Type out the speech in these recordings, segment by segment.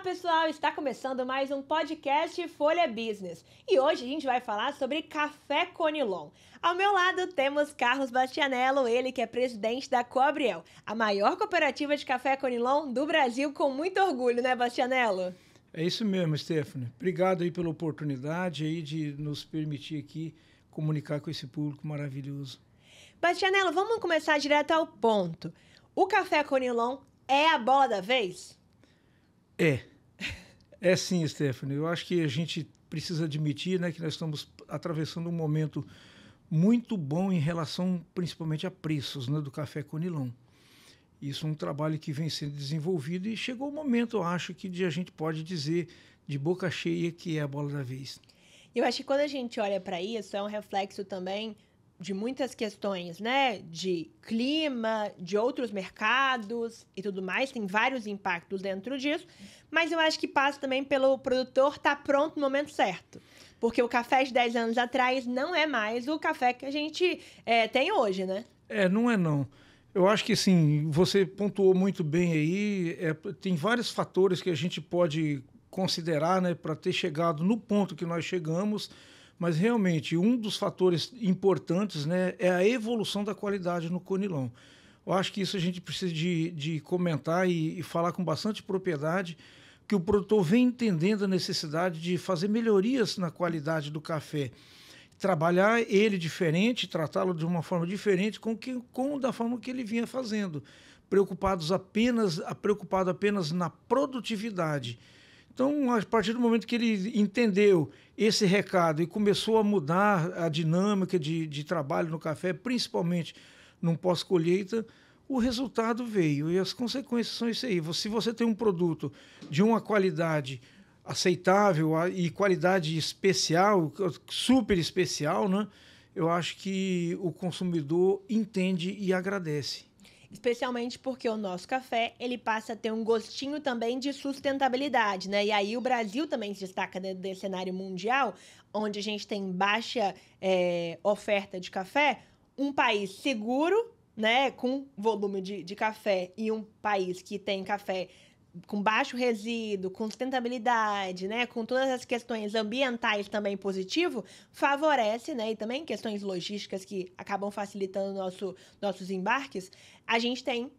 pessoal, está começando mais um podcast Folha Business e hoje a gente vai falar sobre café Conilon. Ao meu lado temos Carlos Bastianello, ele que é presidente da Cobriel, a maior cooperativa de café Conilon do Brasil, com muito orgulho, né, Bastianello? É isso mesmo, Stephanie. Obrigado aí pela oportunidade aí de nos permitir aqui comunicar com esse público maravilhoso. Bastianello, vamos começar direto ao ponto. O café Conilon é a bola da vez? É. É sim, Stephanie. Eu acho que a gente precisa admitir né, que nós estamos atravessando um momento muito bom em relação principalmente a preços né, do café Conilon. Isso é um trabalho que vem sendo desenvolvido e chegou o momento, eu acho, que a gente pode dizer de boca cheia que é a bola da vez. Eu acho que quando a gente olha para isso, é um reflexo também de muitas questões, né? De clima, de outros mercados e tudo mais, tem vários impactos dentro disso, mas eu acho que passa também pelo produtor estar tá pronto no momento certo. Porque o café de 10 anos atrás não é mais o café que a gente é, tem hoje, né? É, não é não. Eu acho que sim, você pontuou muito bem aí. É, tem vários fatores que a gente pode considerar né, para ter chegado no ponto que nós chegamos mas realmente um dos fatores importantes né, é a evolução da qualidade no Conilon. Eu acho que isso a gente precisa de, de comentar e, e falar com bastante propriedade, que o produtor vem entendendo a necessidade de fazer melhorias na qualidade do café trabalhar ele diferente, tratá-lo de uma forma diferente com, que, com da forma que ele vinha fazendo, preocupados apenas, preocupado apenas na produtividade então, a partir do momento que ele entendeu esse recado e começou a mudar a dinâmica de, de trabalho no café, principalmente no pós-colheita, o resultado veio e as consequências são isso aí. Se você tem um produto de uma qualidade aceitável e qualidade especial, super especial, né? Eu acho que o consumidor entende e agradece especialmente porque o nosso café ele passa a ter um gostinho também de sustentabilidade, né? E aí o Brasil também se destaca dentro desse cenário mundial, onde a gente tem baixa é, oferta de café, um país seguro, né, com volume de, de café e um país que tem café com baixo resíduo, com sustentabilidade, né, com todas as questões ambientais também positivo, favorece, né, e também questões logísticas que acabam facilitando nosso, nossos embarques, a gente tem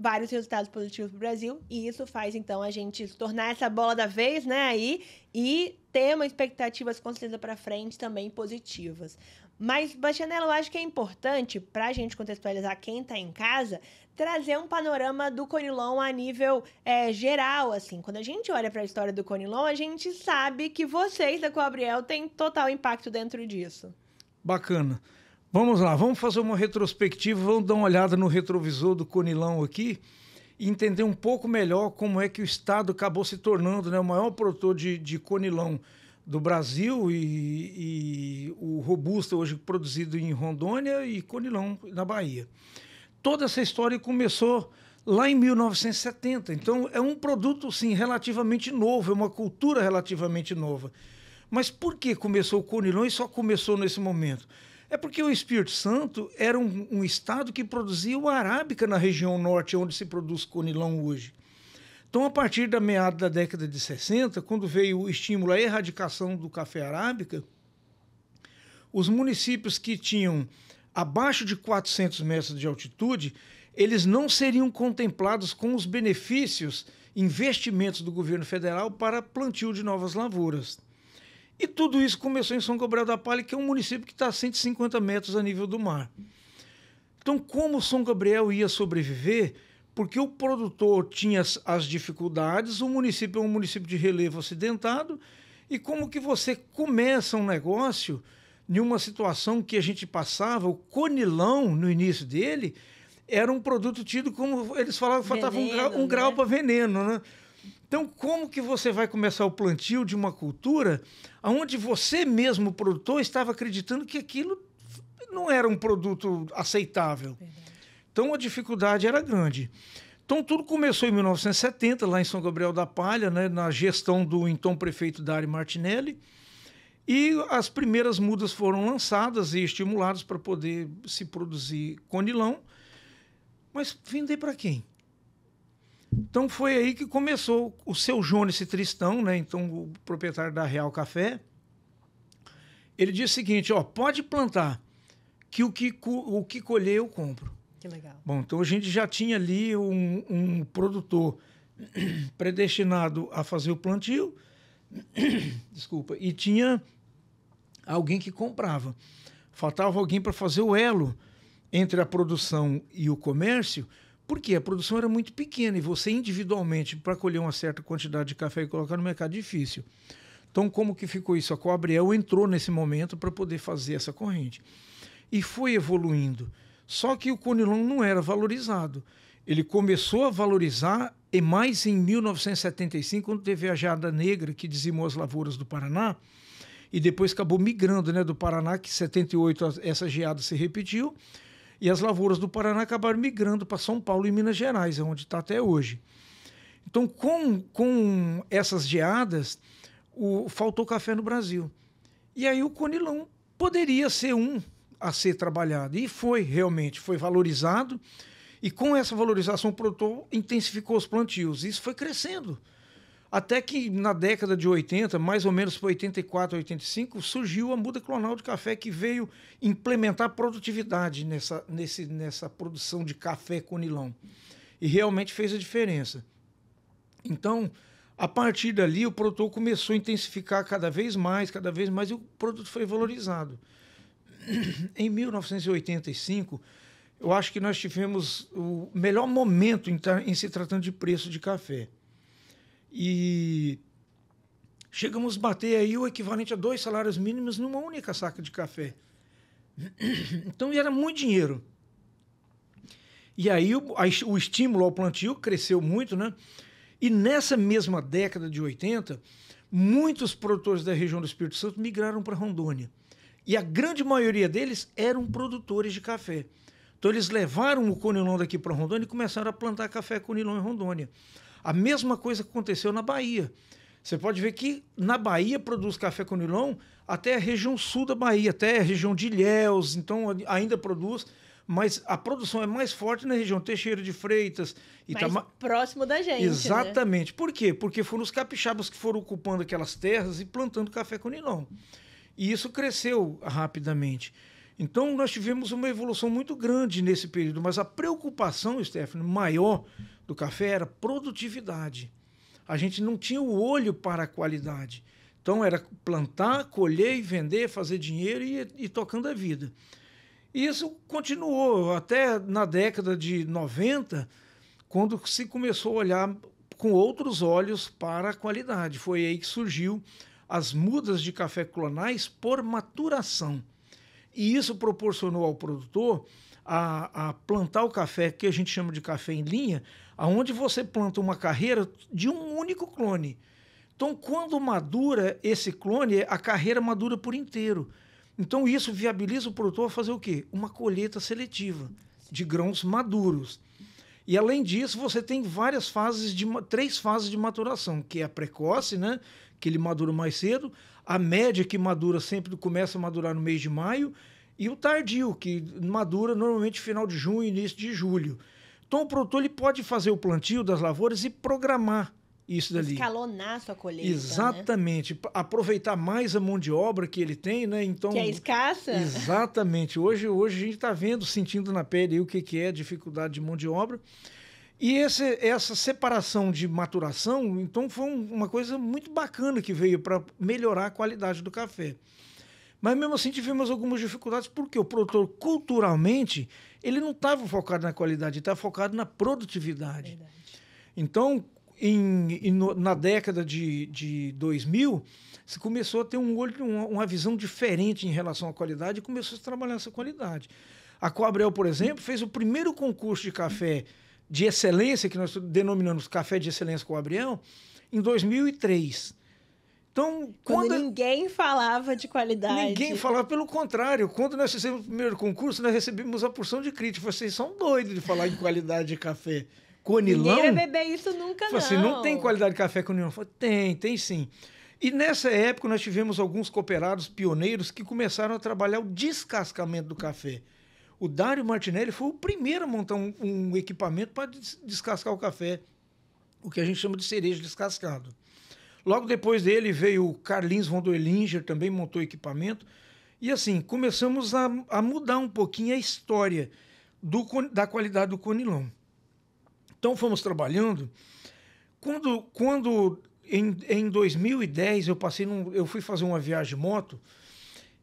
vários resultados positivos para o Brasil e isso faz então a gente se tornar essa bola da vez, né, aí e ter uma expectativas com certeza para frente também positivas. Mas, Bastianello, eu acho que é importante, para a gente contextualizar quem está em casa, trazer um panorama do Conilon a nível é, geral, assim. Quando a gente olha para a história do Conilon, a gente sabe que vocês da Coabriel têm total impacto dentro disso. Bacana. Vamos lá, vamos fazer uma retrospectiva, vamos dar uma olhada no retrovisor do Conilão aqui e entender um pouco melhor como é que o Estado acabou se tornando né, o maior produtor de, de conilão do Brasil e, e o Robusta hoje produzido em Rondônia e Conilão, na Bahia. Toda essa história começou lá em 1970. Então é um produto sim relativamente novo, é uma cultura relativamente nova. Mas por que começou o Conilão e só começou nesse momento? É porque o Espírito Santo era um, um estado que produzia o arábica na região norte, onde se produz conilão hoje. Então, a partir da meada da década de 60, quando veio o estímulo à erradicação do café arábica, os municípios que tinham abaixo de 400 metros de altitude, eles não seriam contemplados com os benefícios, investimentos do governo federal para plantio de novas lavouras. E tudo isso começou em São Gabriel da Palha, que é um município que está a 150 metros a nível do mar. Então, como São Gabriel ia sobreviver porque o produtor tinha as, as dificuldades, o município é um município de relevo acidentado, e como que você começa um negócio em uma situação que a gente passava, o conilão no início dele, era um produto tido como eles falavam, faltava um grau, um né? grau para veneno, né? Então, como que você vai começar o plantio de uma cultura onde você mesmo, produtor, estava acreditando que aquilo não era um produto aceitável? Verdade. Então a dificuldade era grande. Então tudo começou em 1970, lá em São Gabriel da Palha, né, na gestão do então prefeito Dário Martinelli. E as primeiras mudas foram lançadas e estimuladas para poder se produzir conilão. Mas vender para quem? Então foi aí que começou o seu Jones Tristão, né? Então o proprietário da Real Café. Ele disse o seguinte, ó, pode plantar que o que o que colher eu compro. Que legal. Bom, então a gente já tinha ali um, um produtor predestinado a fazer o plantio, desculpa, e tinha alguém que comprava. Faltava alguém para fazer o elo entre a produção e o comércio, porque a produção era muito pequena e você individualmente, para colher uma certa quantidade de café e colocar no mercado, difícil. Então, como que ficou isso? A Coabriel entrou nesse momento para poder fazer essa corrente. E foi evoluindo. Só que o Conilon não era valorizado. Ele começou a valorizar e mais em 1975, quando teve a geada negra que dizimou as lavouras do Paraná, e depois acabou migrando né, do Paraná, que em 78 essa geada se repetiu, e as lavouras do Paraná acabaram migrando para São Paulo e Minas Gerais, é onde está até hoje. Então, com, com essas geadas, o, faltou café no Brasil. E aí o Conilon poderia ser um a ser trabalhado. E foi realmente, foi valorizado. E com essa valorização, o produtor intensificou os plantios. Isso foi crescendo. Até que na década de 80, mais ou menos para 84, 85, surgiu a muda clonal de café que veio implementar produtividade nessa, nesse, nessa produção de café com nilão. E realmente fez a diferença. Então, a partir dali, o produtor começou a intensificar cada vez mais, cada vez mais, e o produto foi valorizado em 1985, eu acho que nós tivemos o melhor momento em, em se tratando de preço de café. E chegamos a bater aí o equivalente a dois salários mínimos numa única saca de café. Então era muito dinheiro. E aí o, o estímulo ao plantio cresceu muito, né? E nessa mesma década de 80, muitos produtores da região do Espírito Santo migraram para Rondônia. E a grande maioria deles eram produtores de café. Então eles levaram o conilon daqui para Rondônia e começaram a plantar café conilon em Rondônia. A mesma coisa aconteceu na Bahia. Você pode ver que na Bahia produz café conilon até a região sul da Bahia, até a região de Ilhéus, então ainda produz, mas a produção é mais forte na região Teixeira de Freitas. Itama... Mais próximo da gente. Né? Exatamente. Né? Por quê? Porque foram os capixabas que foram ocupando aquelas terras e plantando café conilon. E isso cresceu rapidamente. Então, nós tivemos uma evolução muito grande nesse período, mas a preocupação, Stephanie, maior do café era produtividade. A gente não tinha o olho para a qualidade. Então, era plantar, colher e vender, fazer dinheiro e, ir tocando a vida. E isso continuou até na década de 90, quando se começou a olhar com outros olhos para a qualidade. Foi aí que surgiu as mudas de café clonais por maturação. E isso proporcionou ao produtor a, a, plantar o café, que a gente chama de café em linha, aonde você planta uma carreira de um único clone. Então, quando madura esse clone, a carreira madura por inteiro. Então, isso viabiliza o produtor a fazer o quê? Uma colheita seletiva de grãos maduros. E além disso, você tem várias fases de três fases de maturação, que é a precoce, né? que ele madura mais cedo, a média que madura sempre começa a madurar no mês de maio, e o tardio, que madura normalmente final de junho, início de julho. Então o produtor ele pode fazer o plantio das lavouras e programar isso dali. Escalonar sua colheita. Né? Exatamente. Né? Aproveitar mais a mão de obra que ele tem, né? Então, que é escassa. Exatamente. Hoje, hoje a gente está vendo, sentindo na pele o que, que é dificuldade de mão de obra. E esse, essa separação de maturação, então, foi um, uma coisa muito bacana que veio para melhorar a qualidade do café. Mas mesmo assim tivemos algumas dificuldades, porque o produtor, culturalmente, ele não estava focado na qualidade, estava focado na produtividade. Verdade. Então, em, em, na década de, de 2000, se começou a ter um olho, uma, uma visão diferente em relação à qualidade e começou a trabalhar essa qualidade. A Coabrel, por exemplo, fez o primeiro concurso de café de excelência, que nós denominamos café de excelência com o Abrião, em 2003. Então, quando, quando, ninguém falava de qualidade. Ninguém falava, pelo contrário. Quando nós fizemos o primeiro concurso, nós recebemos a porção de crítica. Vocês são doidos de falar em qualidade de café. Conilão. Ninguém ia beber isso nunca, assim, não. não tem qualidade de café conilão. Falei, tem, tem sim. E nessa época nós tivemos alguns cooperados pioneiros que começaram a trabalhar o descascamento do café. O Dário Martinelli foi o primeiro a montar um, um equipamento para descascar o café, o que a gente chama de cereja descascado. Logo depois dele veio o Carlinhos Vondoelinger, também montou equipamento. E assim, começamos a, a mudar um pouquinho a história do, da qualidade do Conilon. Então fomos trabalhando. Quando, quando em, em 2010 eu passei num, eu fui fazer uma viagem de moto,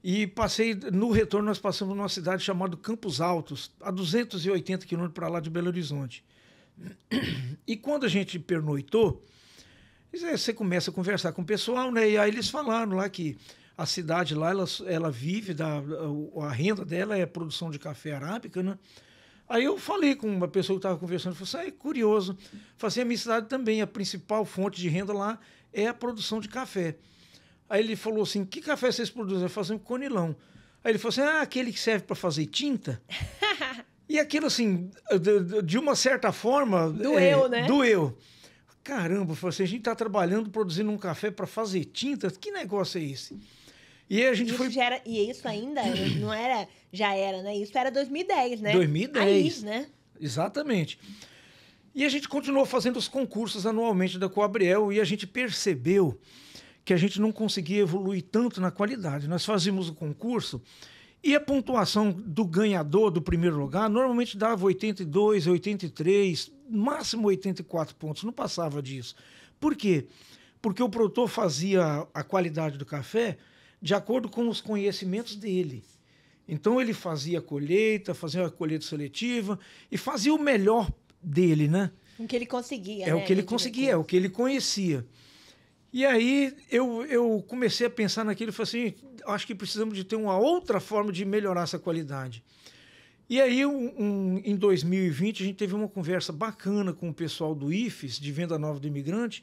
e passei, no retorno, nós passamos numa cidade chamada Campos Altos, a 280 quilômetros para lá de Belo Horizonte. E quando a gente pernoitou, é, você começa a conversar com o pessoal, né? E aí eles falaram lá que a cidade lá, ela, ela vive, da, a renda dela é produção de café arábica, né? Aí eu falei com uma pessoa que estava conversando, falei assim, ah, é curioso. Falei assim, a minha cidade também, a principal fonte de renda lá é a produção de café. Aí ele falou assim: que café vocês produzem? Eu falei assim: conilão. Aí ele falou assim: ah, aquele que serve para fazer tinta? e aquilo assim, de, de uma certa forma. Doeu, é, né? Doeu. Caramba, eu falei assim, a gente está trabalhando, produzindo um café para fazer tinta? Que negócio é esse? E a gente isso foi. Era, e isso ainda não era. Já era, né? Isso era 2010, né? 2010. Aí, né? Exatamente. E a gente continuou fazendo os concursos anualmente da Coabriel e a gente percebeu que a gente não conseguia evoluir tanto na qualidade. Nós fazíamos o concurso e a pontuação do ganhador do primeiro lugar normalmente dava 82, 83, máximo 84 pontos, não passava disso. Por quê? Porque o produtor fazia a qualidade do café de acordo com os conhecimentos dele. Então ele fazia a colheita, fazia a colheita seletiva e fazia o melhor dele, né? O que ele conseguia. É né? o que ele, ele né, conseguia, é o que ele conhecia. E aí eu, eu comecei a pensar naquilo e falei assim: acho que precisamos de ter uma outra forma de melhorar essa qualidade. E aí, um, um, em 2020, a gente teve uma conversa bacana com o pessoal do IFES, de Venda Nova do Imigrante.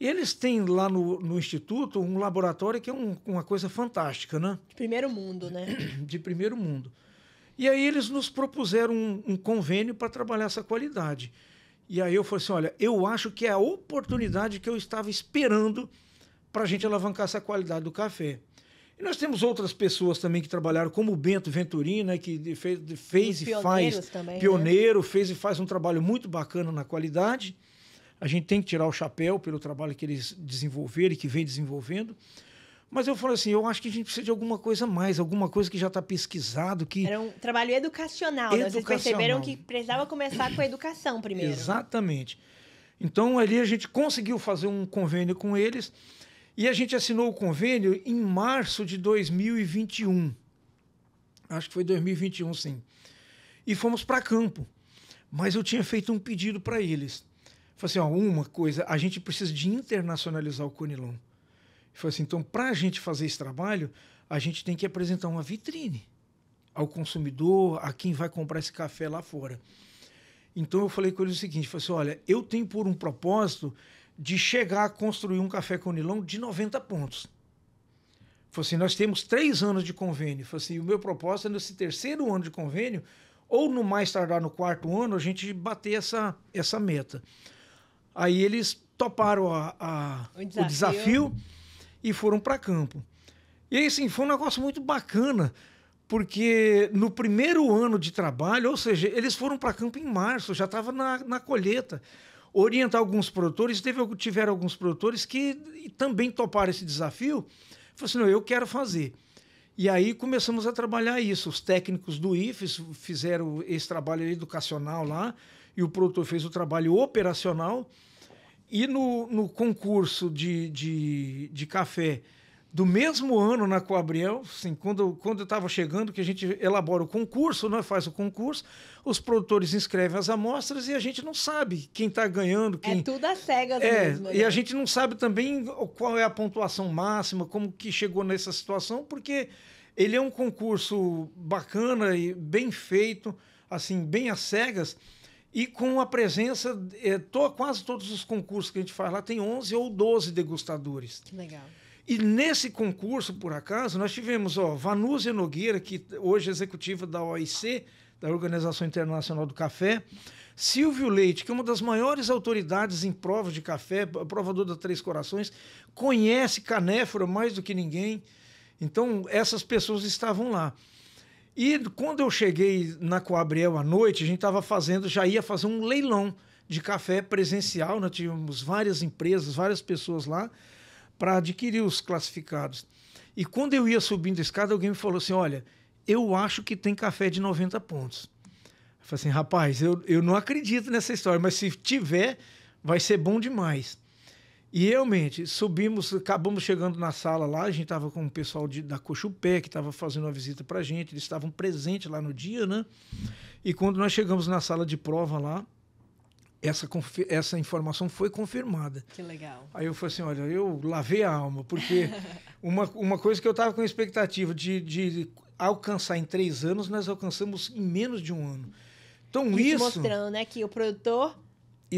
E eles têm lá no, no Instituto um laboratório que é um, uma coisa fantástica, né? De primeiro mundo, né? De primeiro mundo. E aí eles nos propuseram um, um convênio para trabalhar essa qualidade. E aí eu falei assim: olha, eu acho que é a oportunidade que eu estava esperando para a gente alavancar essa qualidade do café. E nós temos outras pessoas também que trabalharam, como o Bento Venturina, né, que fez, fez e faz. Também, né? pioneiro, né? fez e faz um trabalho muito bacana na qualidade. A gente tem que tirar o chapéu pelo trabalho que eles desenvolveram e que vem desenvolvendo. Mas eu falo assim, eu acho que a gente precisa de alguma coisa mais, alguma coisa que já está pesquisado. Que... Era um trabalho educacional, educacional. Né? Vocês perceberam que precisava começar com a educação primeiro. Né? Exatamente. Então, ali a gente conseguiu fazer um convênio com eles e a gente assinou o convênio em março de 2021. Acho que foi 2021, sim. E fomos para campo. Mas eu tinha feito um pedido para eles. Falei assim, ó, uma coisa, a gente precisa de internacionalizar o Conilon falou assim: então, para a gente fazer esse trabalho, a gente tem que apresentar uma vitrine ao consumidor, a quem vai comprar esse café lá fora. Então eu falei com ele o seguinte: falei assim, olha, eu tenho por um propósito de chegar a construir um café Conilon de 90 pontos. Falei assim, nós temos três anos de convênio. Falei assim, o meu propósito é nesse terceiro ano de convênio, ou no mais tardar no quarto ano, a gente bater essa, essa meta. Aí eles toparam a, a, o desafio. O desafio e foram para campo. E aí, sim, foi um negócio muito bacana, porque no primeiro ano de trabalho, ou seja, eles foram para campo em março, já estava na, na colheita. Orientar alguns produtores, teve, tiveram alguns produtores que também toparam esse desafio. Falaram assim: não, eu quero fazer. E aí começamos a trabalhar isso. Os técnicos do IFES fizeram esse trabalho educacional lá, e o produtor fez o trabalho operacional e no, no concurso de, de, de café do mesmo ano na Coabriel, assim, quando, quando eu estava chegando, que a gente elabora o concurso, né, faz o concurso, os produtores inscrevem as amostras e a gente não sabe quem está ganhando. É quem... É tudo às cegas é, mesmo. Né? E a gente não sabe também qual é a pontuação máxima, como que chegou nessa situação, porque ele é um concurso bacana e bem feito, assim, bem às cegas, e com a presença, é, quase todos os concursos que a gente faz lá, tem 11 ou 12 degustadores. Que legal. E nesse concurso, por acaso, nós tivemos ó, Vanúzia Nogueira, que hoje é executiva da OIC, da Organização Internacional do Café, Silvio Leite, que é uma das maiores autoridades em provas de café, provador da Três Corações, conhece Canéfora mais do que ninguém. Então, essas pessoas estavam lá. E quando eu cheguei na Coabriel à noite, a gente estava fazendo, já ia fazer um leilão de café presencial, nós né? tínhamos várias empresas, várias pessoas lá para adquirir os classificados. E quando eu ia subindo a escada, alguém me falou assim: Olha, eu acho que tem café de 90 pontos. Eu falei assim: Rapaz, eu, eu não acredito nessa história, mas se tiver, vai ser bom demais. E realmente, subimos, acabamos chegando na sala lá, a gente estava com o pessoal de, da Cochupé, que estava fazendo uma visita para a gente, eles estavam presentes lá no dia, né? E quando nós chegamos na sala de prova lá, essa, essa informação foi confirmada. Que legal. Aí eu falei assim, olha, eu lavei a alma, porque uma, uma coisa que eu estava com expectativa de, de alcançar em três anos, nós alcançamos em menos de um ano. Então isso... isso mostrando, né, que o produtor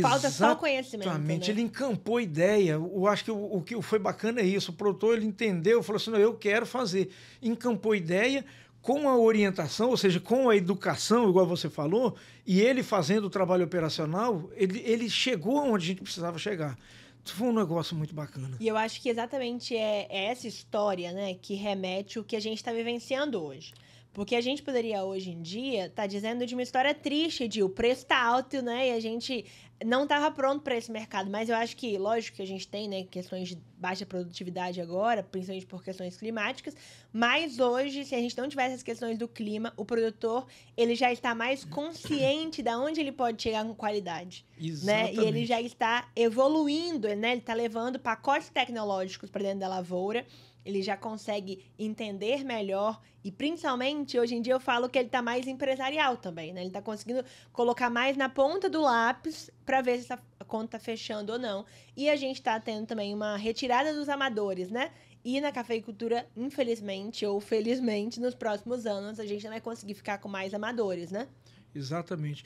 Falta só o conhecimento. Exatamente. Né? Ele encampou a ideia. Eu acho que o, o, que foi bacana é isso. O produtor ele entendeu, falou assim: não, eu quero fazer. Encampou a ideia com a orientação, ou seja, com a educação, igual você falou, e ele fazendo o trabalho operacional, ele, ele chegou onde a gente precisava chegar. Foi um negócio muito bacana. E eu acho que exatamente é, é essa história né, que remete o que a gente está vivenciando hoje. Porque a gente poderia hoje em dia estar tá dizendo de uma história triste de o preço está alto, né? E a gente não estava pronto para esse mercado, mas eu acho que, lógico que a gente tem, né, questões de baixa produtividade agora, principalmente por questões climáticas, mas hoje, se a gente não tivesse as questões do clima, o produtor, ele já está mais consciente de onde ele pode chegar com qualidade, Exatamente. né? E ele já está evoluindo, né? Ele está levando pacotes tecnológicos para dentro da lavoura ele já consegue entender melhor e principalmente hoje em dia eu falo que ele está mais empresarial também, né? Ele está conseguindo colocar mais na ponta do lápis para ver se a conta tá fechando ou não. E a gente está tendo também uma retirada dos amadores, né? E na cafeicultura, infelizmente ou felizmente, nos próximos anos a gente não vai conseguir ficar com mais amadores, né? Exatamente.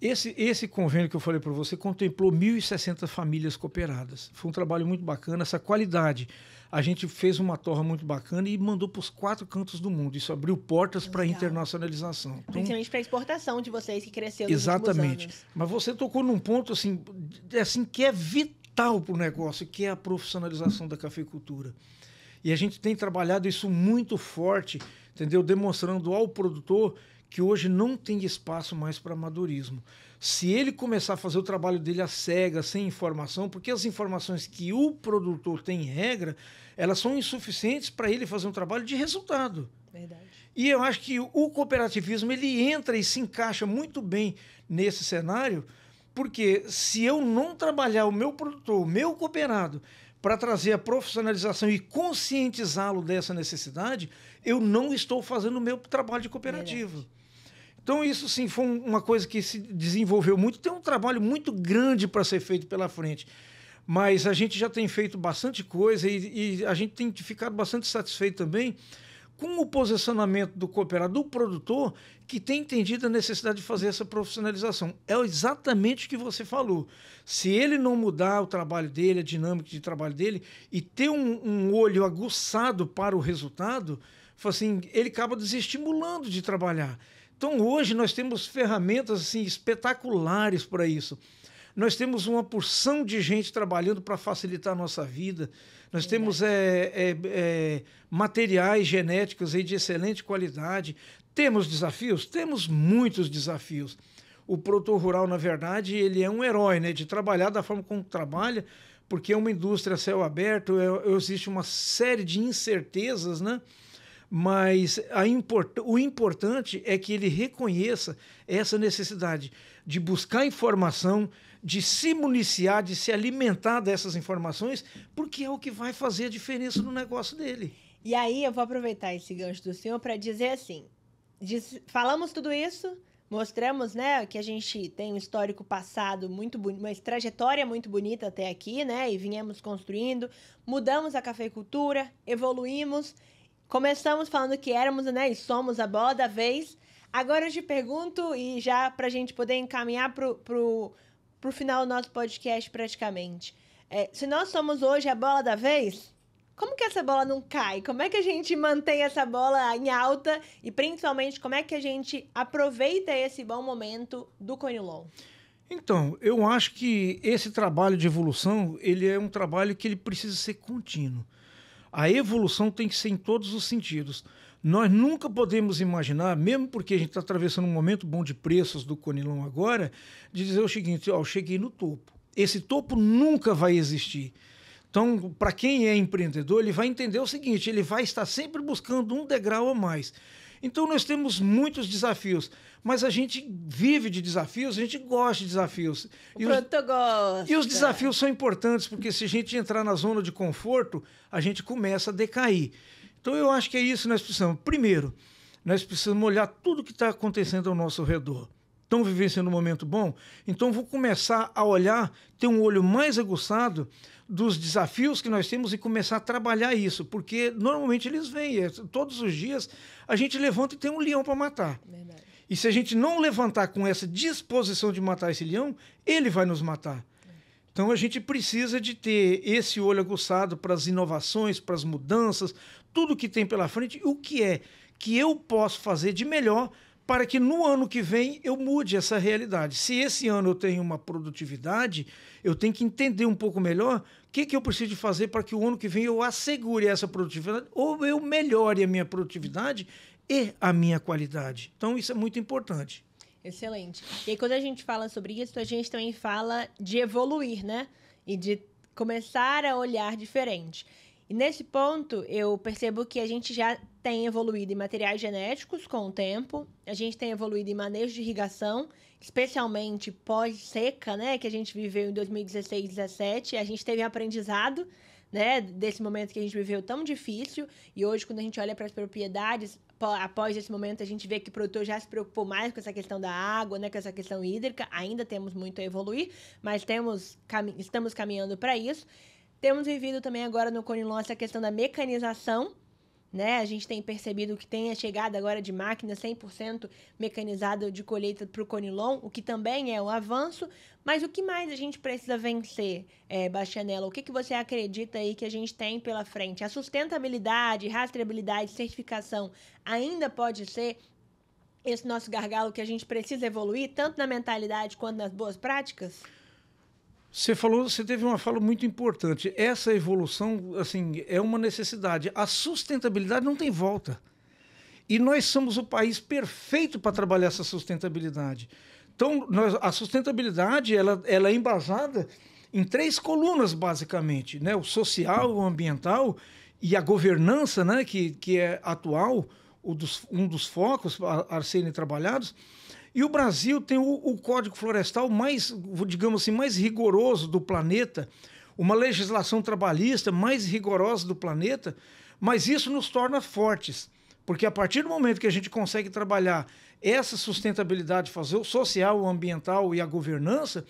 Esse, esse convênio que eu falei para você contemplou 1.060 famílias cooperadas. Foi um trabalho muito bacana, essa qualidade a gente fez uma torra muito bacana e mandou para os quatro cantos do mundo. Isso abriu portas para a internacionalização. Então, Principalmente para a exportação de vocês que cresceu nos Exatamente. Mas você tocou num ponto assim, é assim que é vital para o negócio, que é a profissionalização da cafeicultura. E a gente tem trabalhado isso muito forte, entendeu? Demonstrando ao produtor que hoje não tem espaço mais para amadorismo se ele começar a fazer o trabalho dele a cega, sem informação, porque as informações que o produtor tem em regra, elas são insuficientes para ele fazer um trabalho de resultado. Verdade. E eu acho que o cooperativismo ele entra e se encaixa muito bem nesse cenário, porque se eu não trabalhar o meu produtor, o meu cooperado, para trazer a profissionalização e conscientizá-lo dessa necessidade, eu não estou fazendo o meu trabalho de cooperativo. Verdade. Então, isso sim foi uma coisa que se desenvolveu muito. Tem um trabalho muito grande para ser feito pela frente. Mas a gente já tem feito bastante coisa e, e a gente tem ficado bastante satisfeito também com o posicionamento do cooperado, do produtor, que tem entendido a necessidade de fazer essa profissionalização. É exatamente o que você falou. Se ele não mudar o trabalho dele, a dinâmica de trabalho dele, e ter um, um olho aguçado para o resultado, assim, ele acaba desestimulando de trabalhar. Então hoje nós temos ferramentas assim espetaculares para isso. Nós temos uma porção de gente trabalhando para facilitar a nossa vida. Nós temos é, é, é, materiais genéticos de excelente qualidade. Temos desafios? Temos muitos desafios. O produtor rural, na verdade, ele é um herói né, de trabalhar da forma como trabalha, porque é uma indústria a céu aberto, é, existe uma série de incertezas, né? mas import, o importante é que ele reconheça essa necessidade de buscar informação, de se municiar, de se alimentar dessas informações, porque é o que vai fazer a diferença no negócio dele. E aí eu vou aproveitar esse gancho do senhor para dizer assim: diz, falamos tudo isso, mostramos, né, que a gente tem um histórico passado muito bonito, uma trajetória muito bonita até aqui, né, e viemos construindo, mudamos a cafeicultura, evoluímos Começamos falando que éramos, né, e somos a bola da vez. Agora eu te pergunto, e já para a gente poder encaminhar pro, pro, pro final do nosso podcast praticamente. É, se nós somos hoje a bola da vez, como que essa bola não cai? Como é que a gente mantém essa bola em alta? E principalmente, como é que a gente aproveita esse bom momento do Conilon? Então, eu acho que esse trabalho de evolução, ele é um trabalho que ele precisa ser contínuo. A evolução tem que ser em todos os sentidos. Nós nunca podemos imaginar, mesmo porque a gente está atravessando um momento bom de preços do Conilon agora, de dizer o seguinte: ó, eu cheguei no topo. Esse topo nunca vai existir. Então, para quem é empreendedor, ele vai entender o seguinte: ele vai estar sempre buscando um degrau a mais. Então nós temos muitos desafios, mas a gente vive de desafios, a gente gosta de desafios. O e produtor os, gosta. E os desafios são importantes, porque se a gente entrar na zona de conforto, a gente começa a decair. Então eu acho que é isso que nós precisamos. Primeiro, nós precisamos olhar tudo o que está acontecendo ao nosso redor estão vivenciando um momento bom, então vou começar a olhar, ter um olho mais aguçado dos desafios que nós temos e começar a trabalhar isso, porque normalmente eles vêm, é, todos os dias a gente levanta e tem um leão para matar. Verdade. E se a gente não levantar com essa disposição de matar esse leão, ele vai nos matar. Então a gente precisa de ter esse olho aguçado para as inovações, para as mudanças, tudo que tem pela frente, o que é que eu posso fazer de melhor para que no ano que vem eu mude essa realidade. Se esse ano eu tenho uma produtividade, eu tenho que entender um pouco melhor o que, que eu preciso fazer para que o ano que vem eu assegure essa produtividade ou eu melhore a minha produtividade e a minha qualidade. Então, isso é muito importante. Excelente. E aí, quando a gente fala sobre isso, a gente também fala de evoluir, né? E de começar a olhar diferente. E nesse ponto, eu percebo que a gente já tem evoluído em materiais genéticos com o tempo, a gente tem evoluído em manejo de irrigação, especialmente pós-seca, né, que a gente viveu em 2016 2017, a gente teve um aprendizado, né, desse momento que a gente viveu tão difícil, e hoje quando a gente olha para as propriedades, após esse momento a gente vê que o produtor já se preocupou mais com essa questão da água, né, com essa questão hídrica, ainda temos muito a evoluir, mas temos, cam estamos caminhando para isso. Temos vivido também agora no Conilon essa questão da mecanização, né? A gente tem percebido que tem a chegada agora de máquinas 100% mecanizada de colheita para o Conilon, o que também é um avanço, mas o que mais a gente precisa vencer, é, Bastianella? O que, que você acredita aí que a gente tem pela frente? A sustentabilidade, rastreabilidade, certificação ainda pode ser esse nosso gargalo que a gente precisa evoluir, tanto na mentalidade quanto nas boas práticas? Você falou, você teve uma fala muito importante. Essa evolução, assim, é uma necessidade. A sustentabilidade não tem volta. E nós somos o país perfeito para trabalhar essa sustentabilidade. Então, nós, a sustentabilidade ela, ela é embasada em três colunas, basicamente: né? o social, o ambiental e a governança, né? que, que é atual, dos, um dos focos a, a serem trabalhados. E o Brasil tem o, o Código Florestal mais, digamos assim, mais rigoroso do planeta, uma legislação trabalhista mais rigorosa do planeta, mas isso nos torna fortes. Porque a partir do momento que a gente consegue trabalhar essa sustentabilidade, fazer o social, o ambiental e a governança,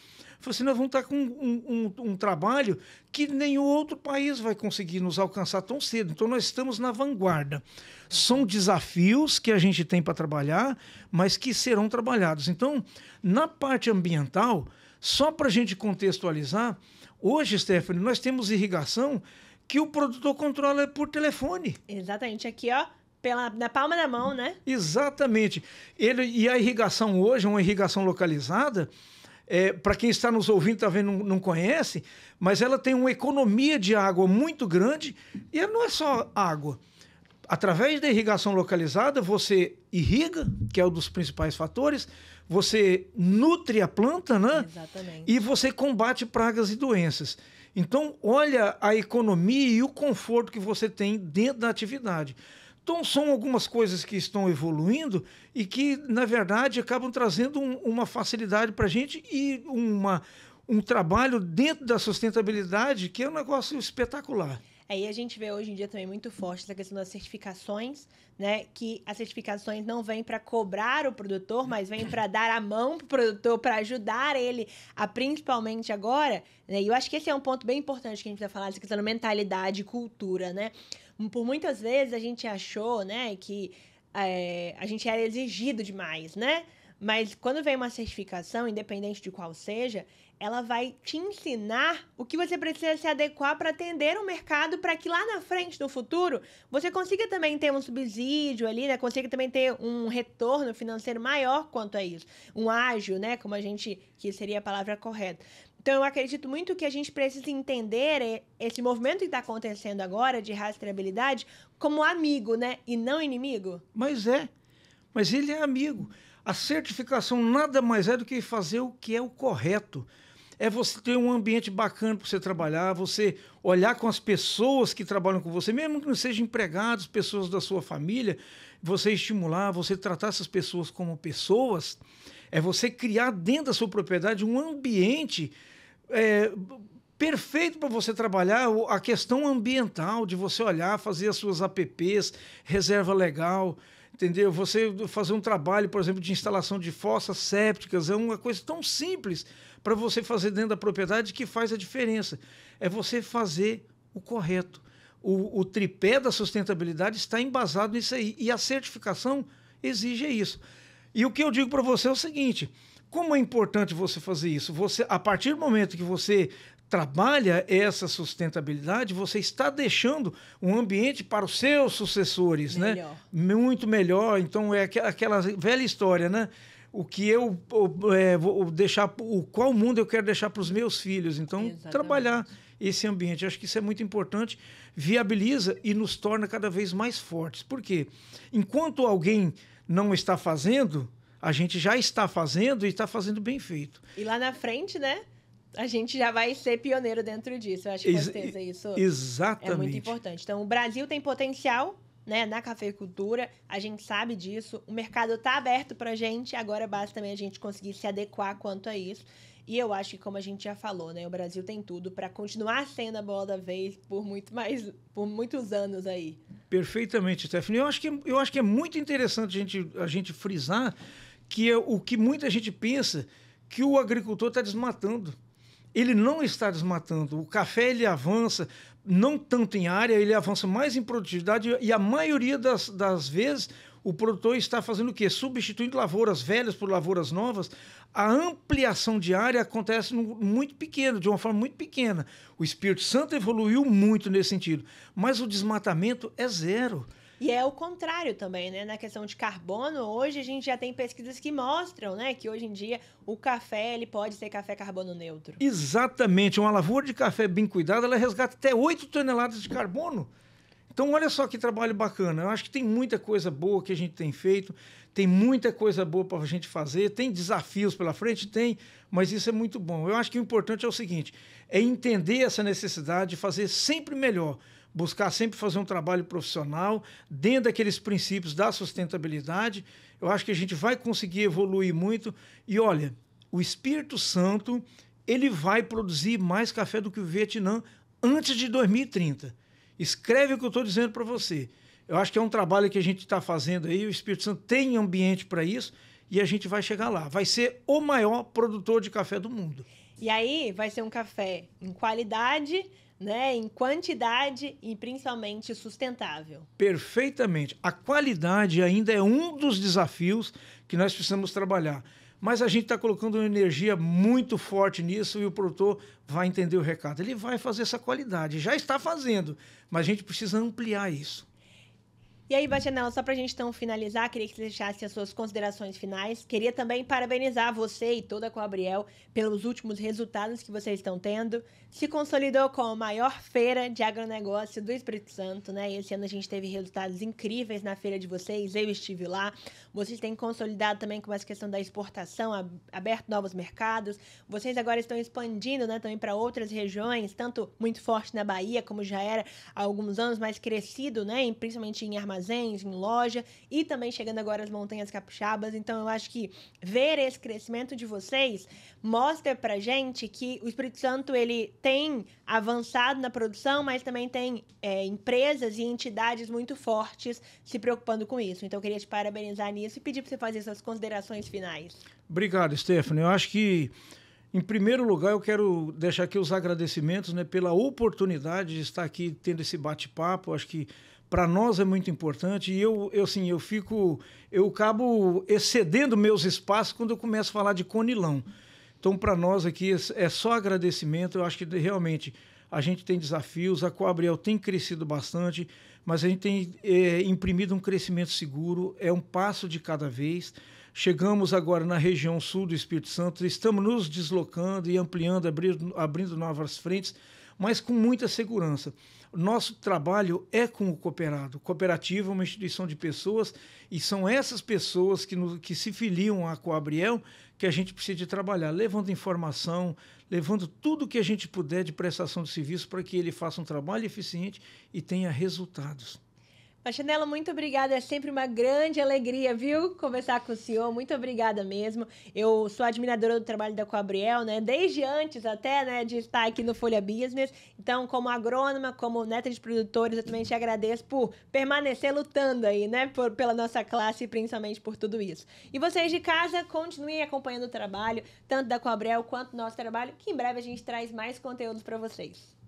assim, nós vamos estar com um, um, um, trabalho que nenhum outro país vai conseguir nos alcançar tão cedo. Então, nós estamos na vanguarda. São desafios que a gente tem para trabalhar, mas que serão trabalhados. Então, na parte ambiental, só para a gente contextualizar, hoje, Stephanie, nós temos irrigação que o produtor controla por telefone. Exatamente. Aqui, ó pela, na palma da mão, né? Exatamente. Ele, e a irrigação hoje, é uma irrigação localizada, é, para quem está nos ouvindo, talvez não, não conhece, mas ela tem uma economia de água muito grande e não é só água. Através da irrigação localizada, você irriga, que é um dos principais fatores, você nutre a planta, né? Exatamente. E você combate pragas e doenças. Então, olha a economia e o conforto que você tem dentro da atividade. Então, são algumas coisas que estão evoluindo e que, na verdade, acabam trazendo um, uma facilidade para a gente e uma, um trabalho dentro da sustentabilidade que é um negócio espetacular. Aí é, a gente vê hoje em dia também muito forte essa questão das certificações, né? Que as certificações não vêm para cobrar o produtor, mas vêm para dar a mão para o produtor, para ajudar ele a principalmente agora. Né? E eu acho que esse é um ponto bem importante que a gente vai falar, essa questão da mentalidade e cultura, né? por muitas vezes a gente achou, né, que é, a gente era exigido demais, né? Mas quando vem uma certificação, independente de qual seja, ela vai te ensinar o que você precisa se adequar para atender o mercado, para que lá na frente, no futuro, você consiga também ter um subsídio ali, né? Consiga também ter um retorno financeiro maior quanto a isso. Um ágil né? Como a gente, que seria a palavra correta. Então, eu acredito muito que a gente precisa entender esse movimento que está acontecendo agora de rastreabilidade como amigo, né? E não inimigo. Mas é. Mas ele é amigo. A certificação nada mais é do que fazer o que é o correto. É você ter um ambiente bacana para você trabalhar, você olhar com as pessoas que trabalham com você, mesmo que não sejam empregados, pessoas da sua família, você estimular, você tratar essas pessoas como pessoas. É você criar dentro da sua propriedade um ambiente é, perfeito para você trabalhar a questão ambiental, de você olhar, fazer as suas apps, reserva legal, entendeu? Você fazer um trabalho, por exemplo, de instalação de fossas sépticas, é uma coisa tão simples para você fazer dentro da propriedade que faz a diferença. É você fazer o correto. O, o tripé da sustentabilidade está embasado nisso aí. E a certificação exige isso. E o que eu digo para você é o seguinte: como é importante você fazer isso? Você, a partir do momento que você trabalha essa sustentabilidade, você está deixando um ambiente para os seus sucessores, né? melhor. né? Muito melhor. Então é aquela velha história, né? o que eu, é, vou deixar, o qual mundo eu quero deixar para os meus filhos. Então, Exatamente. trabalhar esse ambiente. Acho que isso é muito importante, viabiliza e nos torna cada vez mais fortes. Por quê? Enquanto alguém não está fazendo, a gente já está fazendo e está fazendo bem feito. E lá na frente, né? A gente já vai ser pioneiro dentro disso. Eu acho que com certeza isso exatamente. é muito importante. Então, o Brasil tem potencial né, na cafeicultura, a gente sabe disso. O mercado está aberto para a gente, agora basta também a gente conseguir se adequar quanto a isso. E eu acho que, como a gente já falou, né, o Brasil tem tudo para continuar sendo a bola da vez por, muito mais, por muitos anos aí. Perfeitamente, Stephanie. Eu acho que, eu acho que é muito interessante a gente, a gente frisar que é o que muita gente pensa que o agricultor está desmatando. Ele não está desmatando. O café ele avança, não tanto em área, ele avança mais em produtividade e a maioria das, das vezes o produtor está fazendo o quê? Substituindo lavouras velhas por lavouras novas. A ampliação de área acontece muito pequena, de uma forma muito pequena. O Espírito Santo evoluiu muito nesse sentido, mas o desmatamento é zero. E é o contrário também, né? Na questão de carbono, hoje a gente já tem pesquisas que mostram, né, que hoje em dia o café, ele pode ser café carbono neutro. Exatamente. Uma lavoura de café bem cuidada, ela resgata até 8 toneladas de carbono. Então, olha só que trabalho bacana. Eu acho que tem muita coisa boa que a gente tem feito, tem muita coisa boa para a gente fazer, tem desafios pela frente, tem, mas isso é muito bom. Eu acho que o importante é o seguinte: é entender essa necessidade de fazer sempre melhor buscar sempre fazer um trabalho profissional dentro daqueles princípios da sustentabilidade. Eu acho que a gente vai conseguir evoluir muito. E olha, o Espírito Santo ele vai produzir mais café do que o Vietnã antes de 2030. Escreve o que eu estou dizendo para você. Eu acho que é um trabalho que a gente está fazendo aí. O Espírito Santo tem ambiente para isso e a gente vai chegar lá. Vai ser o maior produtor de café do mundo. E aí vai ser um café em qualidade né, em quantidade e principalmente sustentável. Perfeitamente. A qualidade ainda é um dos desafios que nós precisamos trabalhar. Mas a gente está colocando uma energia muito forte nisso e o produtor vai entender o recado. Ele vai fazer essa qualidade, já está fazendo, mas a gente precisa ampliar isso. E aí, Bachanel, só pra gente então finalizar, queria que você deixasse as suas considerações finais. Queria também parabenizar você e toda a Gabriel pelos últimos resultados que vocês estão tendo. Se consolidou com a maior feira de agronegócio do Espírito Santo, né? Esse ano a gente teve resultados incríveis na feira de vocês, eu estive lá. Vocês têm consolidado também com essa questão da exportação, aberto novos mercados. Vocês agora estão expandindo, né, também para outras regiões, tanto muito forte na Bahia, como já era há alguns anos, mas crescido, né, principalmente em armazenamento armazéns, em loja e também chegando agora às Montanhas Capixabas. Então eu acho que ver esse crescimento de vocês mostra pra gente que o Espírito Santo ele tem avançado na produção, mas também tem é, empresas e entidades muito fortes se preocupando com isso. Então eu queria te parabenizar nisso e pedir para você fazer essas considerações finais. Obrigado, Stephanie. Eu acho que em primeiro lugar, eu quero deixar aqui os agradecimentos né, pela oportunidade de estar aqui tendo esse bate-papo. Acho que para nós é muito importante e eu, eu assim, eu fico, eu acabo excedendo meus espaços quando eu começo a falar de Conilão. Então, para nós aqui é, é só agradecimento. Eu acho que realmente a gente tem desafios, a Coabriel tem crescido bastante, mas a gente tem é, imprimido um crescimento seguro, é um passo de cada vez. Chegamos agora na região sul do Espírito Santo, estamos nos deslocando e ampliando, abrindo, abrindo novas frentes, mas com muita segurança. Nosso trabalho é com o cooperado. Cooperativa é uma instituição de pessoas e são essas pessoas que, que se filiam à Coabriel que a gente precisa de trabalhar, levando informação, levando tudo que a gente puder de prestação de serviço para que ele faça um trabalho eficiente e tenha resultados. Chanela, muito obrigada. É sempre uma grande alegria, viu? Conversar com o senhor. Muito obrigada mesmo. Eu sou admiradora do trabalho da Coabriel, né? Desde antes até, né, de estar aqui no Folha Business. Então, como agrônoma, como neta de produtores, eu também te agradeço por permanecer lutando aí, né, por, pela nossa classe e principalmente por tudo isso. E vocês de casa, continuem acompanhando o trabalho, tanto da Coabriel quanto do nosso trabalho, que em breve a gente traz mais conteúdos para vocês.